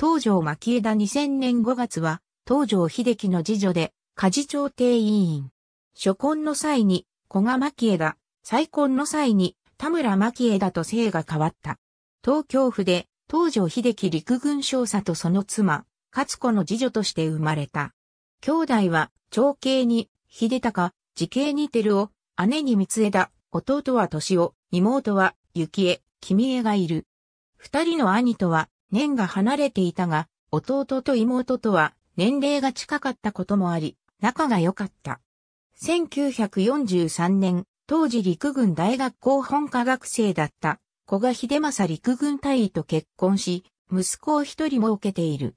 東条牧枝2000年5月は、東条秀樹の次女で、家事調停委員。初婚の際に、古賀牧枝、再婚の際に、田村牧枝と姓が変わった。東京府で、東条秀樹陸軍少佐とその妻、勝子の次女として生まれた。兄弟は、長兄に、秀隆、次兄に照を、姉に三枝、弟は年を、妹は、幸恵、君恵がいる。二人の兄とは、年が離れていたが、弟と妹とは年齢が近かったこともあり、仲が良かった。1943年、当時陸軍大学校本科学生だった古賀秀正陸軍大尉と結婚し、息子を一人設けている。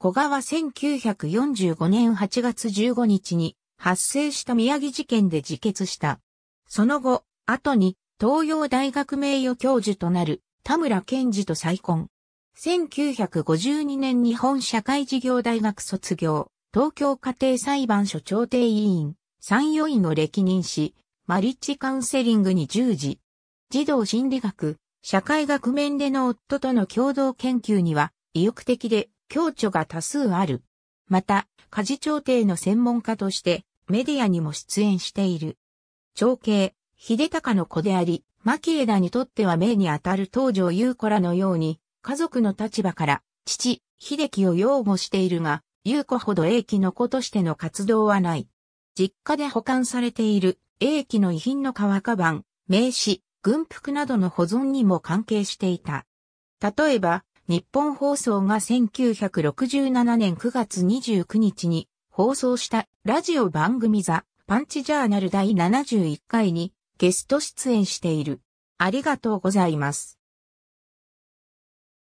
古賀は1945年8月15日に発生した宮城事件で自決した。その後、後に東洋大学名誉教授となる田村健二と再婚。1952年日本社会事業大学卒業、東京家庭裁判所調停委員、参与員を歴任し、マリッジカウンセリングに従事。児童心理学、社会学面での夫との共同研究には、意欲的で、共著が多数ある。また、家事調停の専門家として、メディアにも出演している。長兄、秀隆の子であり、牧枝にとっては目に当たる東条優子らのように、家族の立場から、父、秀樹を擁護しているが、優子ほど英気の子としての活動はない。実家で保管されている英気の遺品の革カバン、名刺、軍服などの保存にも関係していた。例えば、日本放送が1967年9月29日に放送したラジオ番組ザ・パンチジャーナル第71回にゲスト出演している。ありがとうございます。